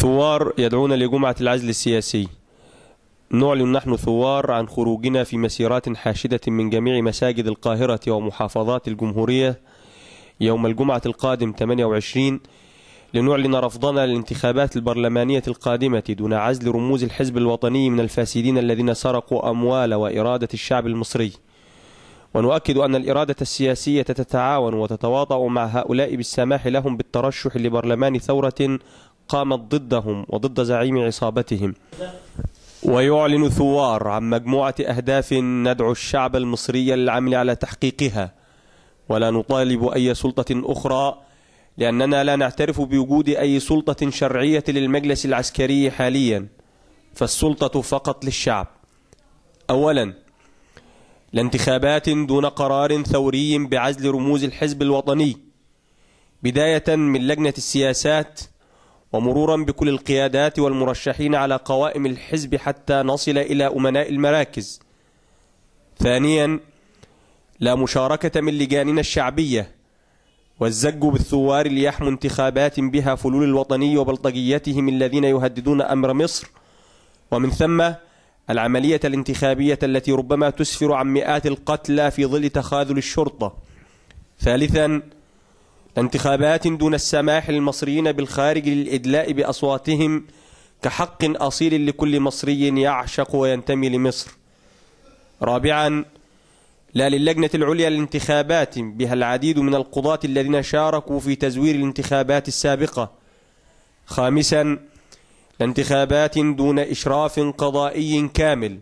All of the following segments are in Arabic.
ثوار يدعون لجمعة العزل السياسي نعلن نحن ثوار عن خروجنا في مسيرات حاشدة من جميع مساجد القاهرة ومحافظات الجمهورية يوم الجمعة القادم 28 لنعلن رفضنا للانتخابات البرلمانية القادمة دون عزل رموز الحزب الوطني من الفاسدين الذين سرقوا أموال وإرادة الشعب المصري ونؤكد أن الإرادة السياسية تتعاون وتتواطأ مع هؤلاء بالسماح لهم بالترشح لبرلمان ثورة قامت ضدهم وضد زعيم عصابتهم ويعلن ثوار عن مجموعة أهداف ندعو الشعب المصري للعمل على تحقيقها ولا نطالب أي سلطة أخرى لأننا لا نعترف بوجود أي سلطة شرعية للمجلس العسكري حاليا فالسلطة فقط للشعب أولا لانتخابات دون قرار ثوري بعزل رموز الحزب الوطني بداية من لجنة السياسات ومرورا بكل القيادات والمرشحين على قوائم الحزب حتى نصل إلى أمناء المراكز ثانيا لا مشاركة من لجاننا الشعبية والزج بالثوار ليحموا انتخابات بها فلول الوطني وبلطجيتهم الذين يهددون أمر مصر ومن ثم العملية الانتخابية التي ربما تسفر عن مئات القتلى في ظل تخاذل الشرطة ثالثاً انتخابات دون السماح للمصريين بالخارج للإدلاء بأصواتهم كحق أصيل لكل مصري يعشق وينتمي لمصر رابعا لا للجنة العليا للانتخابات بها العديد من القضاة الذين شاركوا في تزوير الانتخابات السابقة خامسا لانتخابات دون إشراف قضائي كامل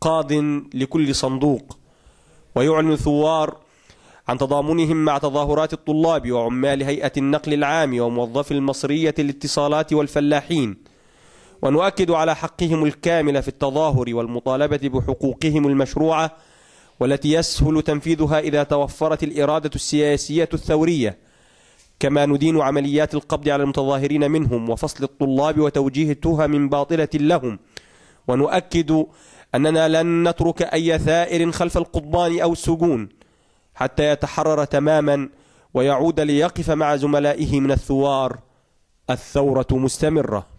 قاض لكل صندوق ويعلن ثوار عن تضامنهم مع تظاهرات الطلاب وعمال هيئة النقل العام وموظفي المصرية للاتصالات والفلاحين ونؤكد على حقهم الكامل في التظاهر والمطالبة بحقوقهم المشروعة والتي يسهل تنفيذها إذا توفرت الإرادة السياسية الثورية كما ندين عمليات القبض على المتظاهرين منهم وفصل الطلاب وتوجيه التهم باطلة لهم ونؤكد أننا لن نترك أي ثائر خلف القضبان أو السجون حتى يتحرر تماما ويعود ليقف مع زملائه من الثوار الثورة مستمرة